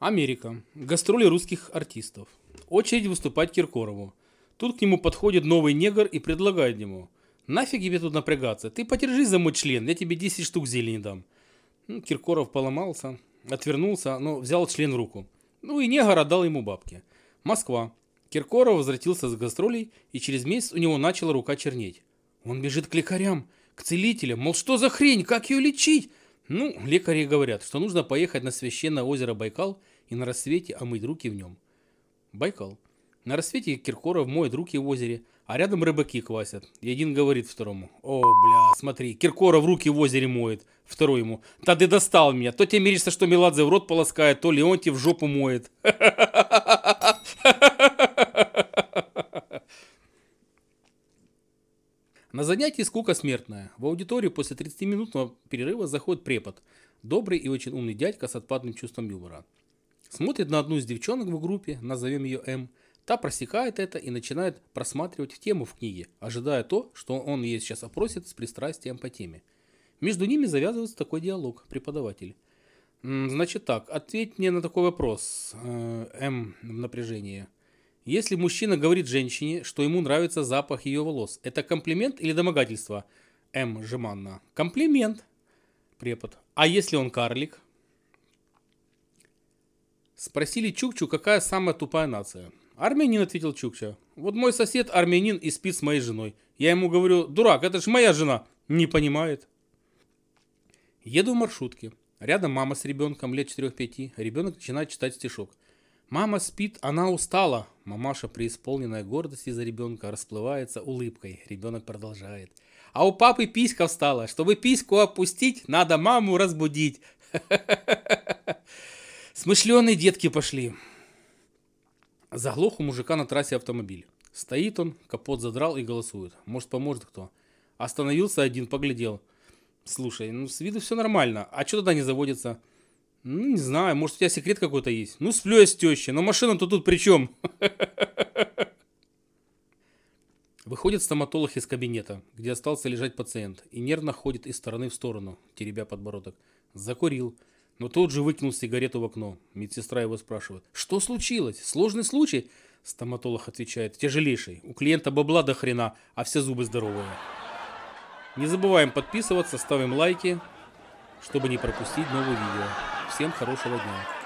Америка. Гастроли русских артистов. Очередь выступать Киркорову. Тут к нему подходит новый негр и предлагает ему. «Нафиг тебе тут напрягаться? Ты подержи за мой член, я тебе 10 штук зелени дам». Ну, Киркоров поломался, отвернулся, но взял член в руку. Ну и негр отдал ему бабки. Москва. Киркоров возвратился с гастролей, и через месяц у него начала рука чернеть. Он бежит к лекарям, к целителям, мол, что за хрень, как ее лечить? Ну, лекари говорят, что нужно поехать на священное озеро Байкал и на рассвете омыть руки в нем. Байкал. На рассвете Киркоров моет руки в озере, а рядом рыбаки квасят. И один говорит второму, «О, бля, смотри, Киркоров руки в озере моет». Второй ему, «Да ты достал меня, то тебе меришься, что Меладзе в рот полоскает, то Леонти в жопу моет». На занятии скука смертная. В аудиторию после 30-минутного перерыва заходит препод. Добрый и очень умный дядька с отпадным чувством юмора. Смотрит на одну из девчонок в группе, назовем ее М. Та просекает это и начинает просматривать тему в книге, ожидая то, что он ей сейчас опросит с пристрастием по теме. Между ними завязывается такой диалог, преподаватель. «Значит так, ответь мне на такой вопрос, э, М в напряжении. Если мужчина говорит женщине, что ему нравится запах ее волос, это комплимент или домогательство? М. Жеманна. Комплимент. Препод. А если он карлик? Спросили Чукчу, какая самая тупая нация. Армянин ответил Чукча. Вот мой сосед армянин и спит с моей женой. Я ему говорю, дурак, это же моя жена. Не понимает. Еду в маршрутке. Рядом мама с ребенком лет 4-5. Ребенок начинает читать стишок – Мама спит, она устала. Мамаша, преисполненная гордости за ребенка, расплывается улыбкой. Ребенок продолжает. А у папы писька встала. Чтобы письку опустить, надо маму разбудить. Смышленые детки пошли. Заглох у мужика на трассе автомобиль. Стоит он, капот задрал и голосует. Может, поможет кто? Остановился один, поглядел. Слушай, ну с виду все нормально. А что тогда не заводится? Ну, не знаю, может, у тебя секрет какой-то есть. Ну, сплю я с тещей, но ну, машина-то тут при чем? Выходит стоматолог из кабинета, где остался лежать пациент, и нервно ходит из стороны в сторону, теребя подбородок. Закурил, но тут же выкинул сигарету в окно. Медсестра его спрашивает, что случилось? Сложный случай? Стоматолог отвечает, тяжелейший. У клиента бабла до хрена, а все зубы здоровые. Не забываем подписываться, ставим лайки, чтобы не пропустить новые видео. Всем хорошего дня.